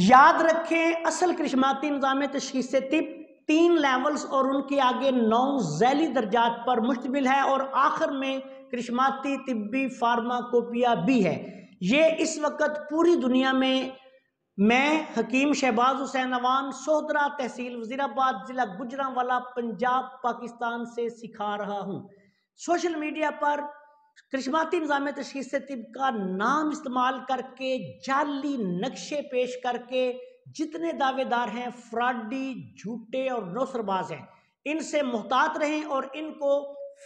याद रखें असल कृष्णाती निज़ाम तशीस से तिप तीन लेवल्स और उनके आगे नौ जैली दर्जात पर मुश्तमिल है और आखिर में कृष्णाती तिब्बी फार्माकोपिया भी है ये इस वक्त पूरी दुनिया में मैं हकीम शहबाज हुसैन अवान सोहदरा तहसील वजीराबाद ज़िला वाला पंजाब पाकिस्तान से सिखा रहा हूँ सोशल मीडिया पर करिश्माती निज़ाम तशीस तिब का नाम इस्तेमाल करके जाली नक्शे पेश करके जितने दावेदार हैं फ्रॉडी झूठे और नौसरबाज हैं इनसे मुहतात रहें और इनको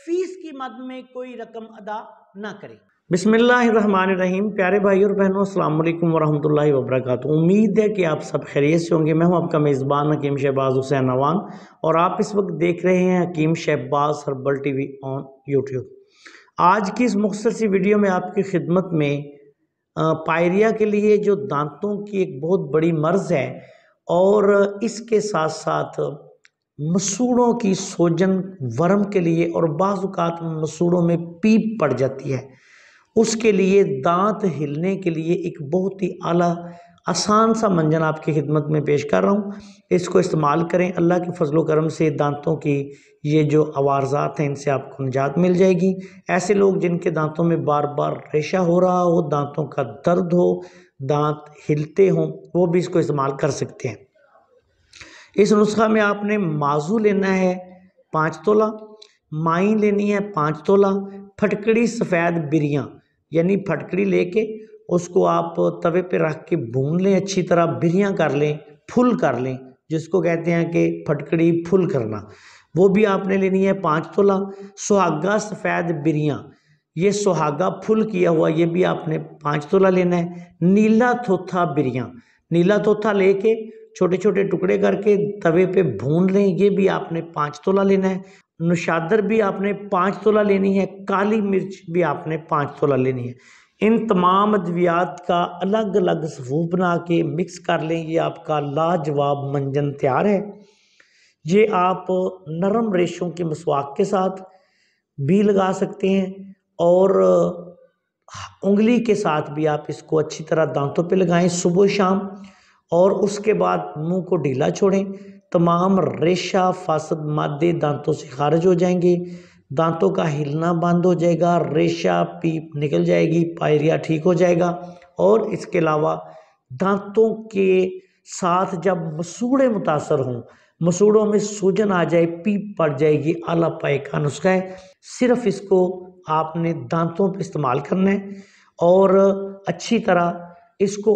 फीस की मद में कोई रकम अदा ना करें बिसमीम प्यारे भाई और बहनों अल्लाम वरहमल वबरक उम्मीद है कि आप सब खैरियत से होंगे मैं हूं आपका मेज़बान हकीम शहबाज हुसैन अवान और आप इस वक्त देख रहे हैं Hakeem Shahbaz herbal we on YouTube आज की इस मुख्तर सी वीडियो में आपकी खिदमत में पायरिया के लिए जो दांतों की एक बहुत बड़ी मर्ज़ है और इसके साथ साथ मसूड़ों की सोजन वर्म के लिए और बाज़ात मसूड़ों में पीप पड़ जाती है उसके लिए दांत हिलने के लिए एक बहुत ही आला आसान सा मंजन आपकी खिदमत में पेश कर रहा हूँ इसको इस्तेमाल करें अल्लाह के फजलो करम से दांतों की ये जो आवारजात हैं इनसे आपको निजात मिल जाएगी ऐसे लोग जिनके दांतों में बार बार रेशा हो रहा हो दांतों का दर्द हो दांत हिलते हों वो भी इसको इस्तेमाल कर सकते हैं इस नुस्खा में आपने माजू लेना है पाँच तोला माई लेनी है पाँच तोला फटकड़ी सफ़ेद बिरियाँ यानी फटकड़ी लेके उसको आप तवे पे रख के भून लें अच्छी तरह बिरियाँ कर लें फुल कर लें जिसको कहते हैं कि फटकड़ी फुल करना वो भी आपने लेनी है पाँच तोला सुहागा सफ़ेद बिरियाँ ये सुहागा फुल किया हुआ ये भी आपने पाँच तोला लेना है नीला थोथा बिरियाँ नीला ले लेके छोटे छोटे टुकड़े करके तवे पे भून लें ये भी आपने पाँच तोला लेना है नुशादर भी आपने पाँच तोला लेनी है काली मिर्च भी आपने पाँच तोला लेनी है इन तमाम अद्वियात का अलग अलग स्वरूप बना के मिक्स कर लें ये आपका लाजवाब मंजन तैयार है ये आप नरम रेशों के मसवाक के साथ भी लगा सकते हैं और उंगली के साथ भी आप इसको अच्छी तरह दांतों पे लगाएं सुबह शाम और उसके बाद मुंह को ढीला छोड़ें तमाम रेशा फासद मादे दांतों से खारिज हो जाएंगे दांतों का हिलना बंद हो जाएगा रेशा पीप निकल जाएगी पायरिया ठीक हो जाएगा और इसके अलावा दांतों के साथ जब मसूड़े मुतासर हों मसूड़ों में सूजन आ जाए पीप पड़ जाएगी आला पाए का नुस्खा है सिर्फ इसको आपने दांतों पर इस्तेमाल करना है और अच्छी तरह इसको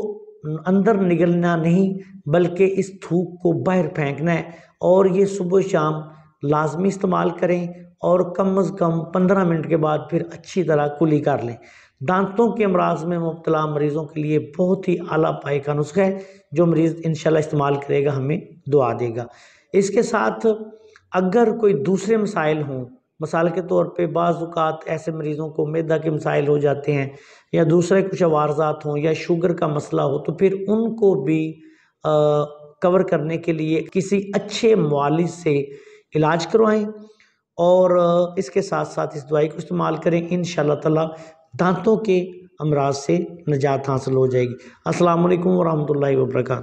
अंदर निगलना नहीं बल्कि इस थूक को बाहर फेंकना है और ये सुबह शाम लाजमी इस्तेमाल करें और कम से कम पंद्रह मिनट के बाद फिर अच्छी तरह कुली कर लें दांतों के अमराज में मुबतला मरीज़ों के लिए बहुत ही आला पाई का नुस्खा है जो मरीज़ इन इस्तेमाल करेगा हमें दुआ देगा इसके साथ अगर कोई दूसरे मसाइल हों मसाल के तौर पे बाज़ात ऐसे मरीज़ों को मैदा के मसाइल हो जाते हैं या दूसरे कुछ वारजात हों या शुगर का मसला हो तो फिर उनको भी आ, कवर करने के लिए किसी अच्छे मालिज से इलाज करवाएँ और इसके साथ साथ इस दवाई को इस्तेमाल करें इन ताला दांतों के अमराज से निजात हासिल हो जाएगी असलकम वरहमल वर्का